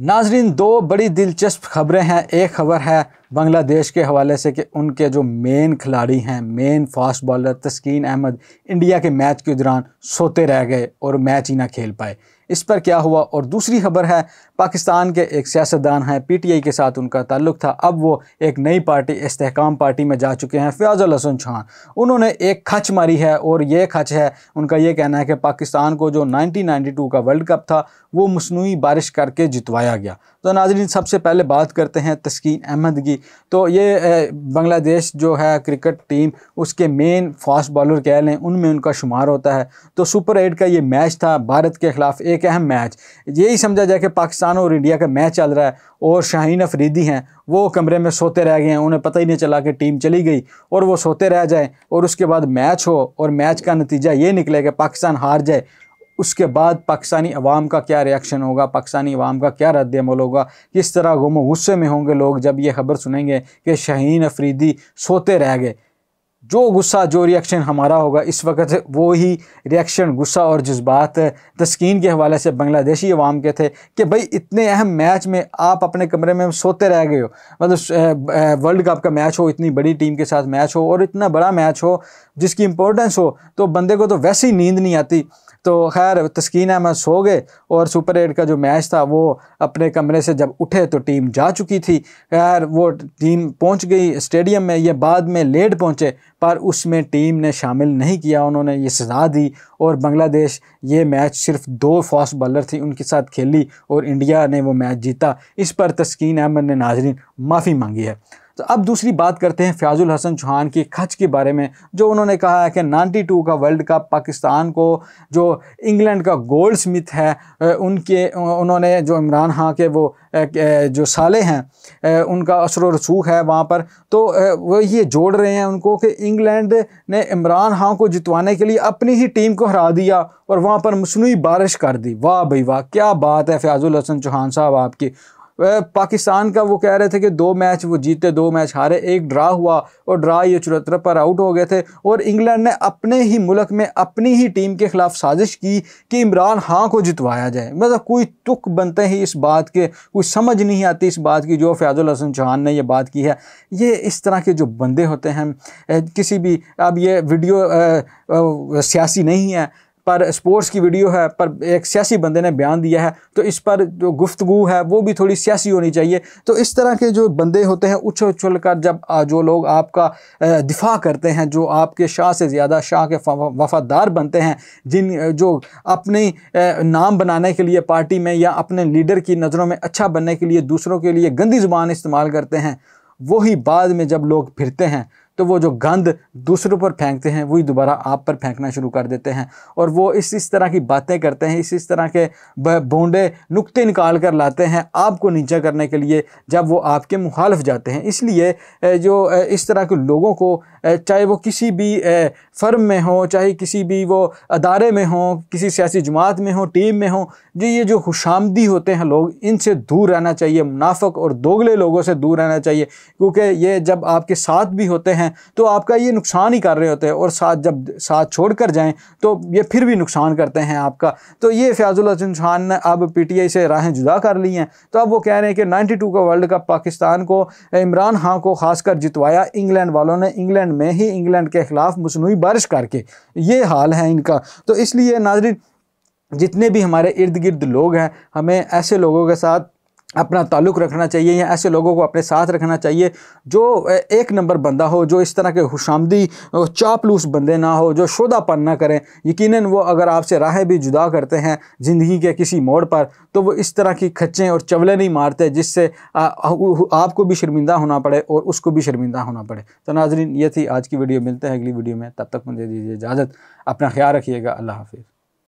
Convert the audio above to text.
नाजरीन दो बड़ी दिलचस्प खबरें हैं एक खबर है बांग्लादेश के हवाले से कि उनके जो मेन खिलाड़ी हैं main fast bowler Taskin Ahmed India के मैच के दौरान सोते रह गए और मैच ही ना खेल पाए इस पर क्या हुआ और दूसरी खबर है पाकिस्तान के एक सियासतदान हैं पीटीआई के साथ उनका ताल्लुक था अब वो एक नई पार्टी इस्तेकाम पार्टी में जा चुके हैं फ़याज़ुल हसन छान उन्होंने एक खच मारी है और ये खच है उनका ये कहना है कि पाकिस्तान को जो 1992 का वर्ल्ड कप था वो मसनू बारिश करके जितवाया गया तो नाजरीन सबसे पहले बात करते हैं तस्कीन अहमद की तो ये बांग्लादेश जो है क्रिकेट टीम उसके मेन फास्ट बॉलर कह लें उनमें उनका शुमार होता है तो सुपर एट का ये मैच था भारत के ख़िलाफ़ एक अहम मैच यही समझा जाए कि पाकिस्तान और इंडिया का मैच चल रहा है और शाहीन अफरीदी हैं वो कमरे में सोते रह गए हैं उन्हें पता ही नहीं चला कि टीम चली गई और वो सोते रह जाए और उसके बाद मैच हो और मैच का नतीजा ये निकले कि पाकिस्तान हार जाए उसके बाद पाकिस्तानी अवाम का क्या रिएक्शन होगा पाकिस्तानी अवाम का क्या रद्द अमल होगा किस तरह गुम गुस्से में होंगे लोग जब ये खबर सुनेंगे कि शहीन अफरीदी सोते रह गए जो गुस्सा जो रिएक्शन हमारा होगा इस वक्त वो ही रिएक्शन गुस्सा और जज्बात तस्किन के हवाले से बांग्लादेशी अवाम के थे कि भाई इतने अहम मैच में आप अपने कमरे में सोते रह गए हो मतलब वर्ल्ड कप का मैच हो इतनी बड़ी टीम के साथ मैच हो और इतना बड़ा मैच हो जिसकी इंपॉर्टेंस हो तो बंदे को तो वैसे ही नींद नहीं आती तो खैर तस्किन अहमद सो गए और सुपर एट का जो मैच था वो अपने कमरे से जब उठे तो टीम जा चुकी थी खैर वो टीम पहुंच गई स्टेडियम में ये बाद में लेट पहुंचे पर उसमें टीम ने शामिल नहीं किया उन्होंने ये सज़ा दी और बांग्लादेश ये मैच सिर्फ दो फास्ट बॉलर थी उनके साथ खेली और इंडिया ने वो मैच जीता इस पर तस्कीन अहमद ने नाजरीन माफ़ी मांगी है तो अब दूसरी बात करते हैं फ्याजुल हसन चौहान की खच के बारे में जो उन्होंने कहा है कि टू का वर्ल्ड कप पाकिस्तान को जो इंग्लैंड का गोल्ड स्मिथ है उनके उन्होंने जो इमरान खां के वो जो साले हैं उनका असर रसूख है वहाँ पर तो वो ये जोड़ रहे हैं उनको कि इंग्लैंड ने इमरान खां को जितवाने के लिए अपनी ही टीम को हरा दिया और वहाँ पर मसनू बारिश कर दी वाह भाई वाह क्या बात है फ़याज़ुल हसन चौहान साहब आपकी पाकिस्तान का वो कह रहे थे कि दो मैच वो जीते दो मैच हारे एक ड्रा हुआ और ड्रा ये चुरत्र पर आउट हो गए थे और इंग्लैंड ने अपने ही मुल्क में अपनी ही टीम के ख़िलाफ़ साजिश की कि इमरान खां को जितवाया जाए मतलब कोई तुक बनते ही इस बात के कोई समझ नहीं आती इस बात की जो फैज़ुल हसन चौहान ने यह बात की है ये इस तरह के जो बंदे होते हैं किसी भी अब ये वीडियो सियासी नहीं है पर स्पोर्ट्स की वीडियो है पर एक सियासी बंदे ने बयान दिया है तो इस पर जो गुफ्तगु है वो भी थोड़ी सियासी होनी चाहिए तो इस तरह के जो बंदे होते हैं उछल उछल कर जब जो लोग आपका दिफा करते हैं जो आपके शाह से ज़्यादा शाह के वफादार बनते हैं जिन जो अपने नाम बनाने के लिए पार्टी में या अपने लीडर की नज़रों में अच्छा बनने के लिए दूसरों के लिए गंदी ज़ुबान इस्तेमाल करते हैं वही बाद में जब लोग फिरते हैं तो वो जो गंद दूसरों पर फेंकते हैं वही दोबारा आप पर फेंकना शुरू कर देते हैं और वो इस इस तरह की बातें करते हैं इस इस तरह के बोंडे नुक्ते निकाल कर लाते हैं आपको नीचा करने के लिए जब वो आपके मुखालफ जाते हैं इसलिए जो इस तरह के लोगों को चाहे वो किसी भी फर्म में हो चाहे किसी भी वो अदारे में हो किसी सियासी जमात में हो टीम में हो जो ये जो खुशामदी होते हैं लोग इनसे दूर रहना चाहिए मुनाफक और दोगले लोगों से दूर रहना चाहिए क्योंकि ये जब आपके साथ भी होते हैं हैं तो आपका ये नुकसान ही कर रहे होते हैं और साथ जब साथ छोड़ कर जाएँ तो ये फिर भी नुकसान करते हैं आपका तो ये फ़याजुल हसन खान ने अब पीटीआई से राहें जुदा कर ली हैं तो अब वो कह रहे हैं कि टू का वर्ल्ड कप पाकिस्तान को इमरान खान को खासकर जितवाया इंग्लैंड वालों ने इंग्लैंड में ही इंग्लैंड के ख़िलाफ़ मसनू बारिश करके ये हाल है इनका तो इसलिए नाजरीन जितने भी हमारे इर्द गिर्द लोग हैं हमें ऐसे लोगों के साथ अपना ताल्लुक़ रखना चाहिए या ऐसे लोगों को अपने साथ रखना चाहिए जो एक नंबर बंदा हो जो इस तरह के खुशामदी चापलूस बंदे ना हो जो शोदापन ना करें यकीनन वो अगर आपसे राहें भी जुदा करते हैं ज़िंदगी के किसी मोड़ पर तो वो इस तरह की खच्चें और चवले नहीं मारते जिससे आपको भी शर्मिंदा होना पड़े और उसको भी शर्मिंदा होना पड़े तो नाजरीन ये थी आज की वीडियो मिलते हैं अगली वीडियो में तब तक मुझे दीजिए इजाज़त अपना ख्याल रखिएगा अल्लाह हाफिज़